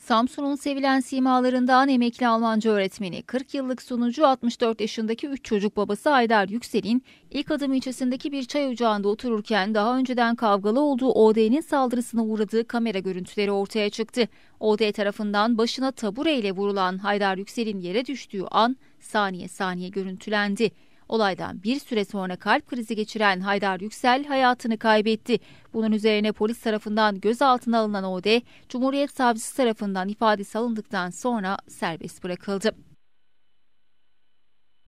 Samsun'un sevilen simalarından emekli Almanca öğretmeni, 40 yıllık sunucu 64 yaşındaki 3 çocuk babası Aydar Yüksel'in ilk adım ilçesindeki bir çay ocağında otururken daha önceden kavgalı olduğu OD'nin saldırısına uğradığı kamera görüntüleri ortaya çıktı. OD tarafından başına tabureyle vurulan Haydar Yüksel'in yere düştüğü an saniye saniye görüntülendi. Olaydan bir süre sonra kalp krizi geçiren Haydar Yüksel hayatını kaybetti. Bunun üzerine polis tarafından gözaltına alınan Ode, Cumhuriyet Savcısı tarafından ifade salındıktan sonra serbest bırakıldı.